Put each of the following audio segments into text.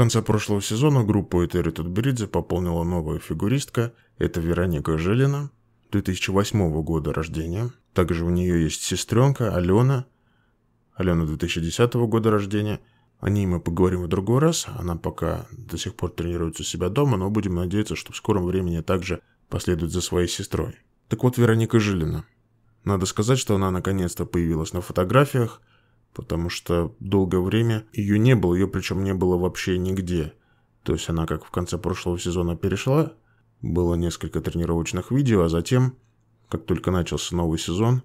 конце прошлого сезона группу Этери Тутберидзе пополнила новая фигуристка, это Вероника Жилина, 2008 года рождения. Также у нее есть сестренка Алена, Алена 2010 года рождения. О ней мы поговорим в другой раз, она пока до сих пор тренируется у себя дома, но будем надеяться, что в скором времени также последует за своей сестрой. Так вот, Вероника Жилина. Надо сказать, что она наконец-то появилась на фотографиях, потому что долгое время ее не было, ее причем не было вообще нигде. То есть она как в конце прошлого сезона перешла, было несколько тренировочных видео, а затем, как только начался новый сезон,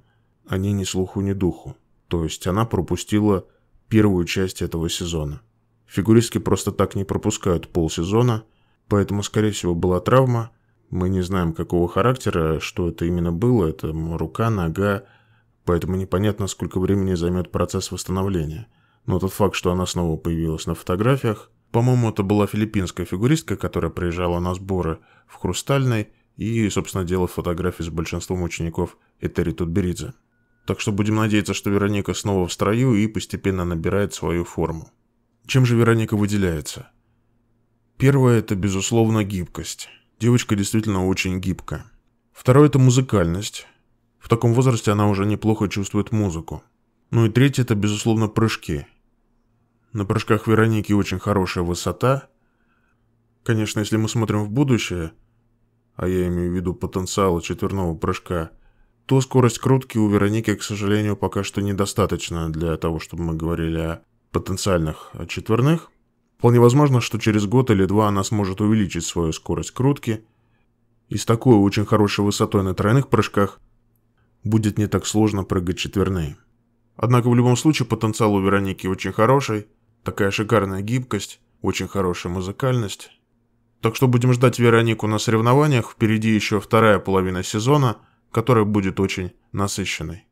они ни слуху, ни духу. То есть она пропустила первую часть этого сезона. Фигуристки просто так не пропускают полсезона, поэтому, скорее всего, была травма. Мы не знаем, какого характера, что это именно было. Это рука, нога, поэтому непонятно, сколько времени займет процесс восстановления. Но тот факт, что она снова появилась на фотографиях, по-моему, это была филиппинская фигуристка, которая приезжала на сборы в Хрустальной и, собственно, делала фотографии с большинством учеников Этери Тутберидзе. Так что будем надеяться, что Вероника снова в строю и постепенно набирает свою форму. Чем же Вероника выделяется? Первое – это, безусловно, гибкость. Девочка действительно очень гибкая. Второе – это музыкальность. В таком возрасте она уже неплохо чувствует музыку. Ну и третье – это, безусловно, прыжки. На прыжках Вероники очень хорошая высота. Конечно, если мы смотрим в будущее, а я имею в виду потенциал четверного прыжка, то скорость крутки у Вероники, к сожалению, пока что недостаточна для того, чтобы мы говорили о потенциальных четверных. Вполне возможно, что через год или два она сможет увеличить свою скорость крутки. И с такой очень хорошей высотой на тройных прыжках – будет не так сложно прыгать четверные. Однако в любом случае потенциал у Вероники очень хороший, такая шикарная гибкость, очень хорошая музыкальность. Так что будем ждать Веронику на соревнованиях, впереди еще вторая половина сезона, которая будет очень насыщенной.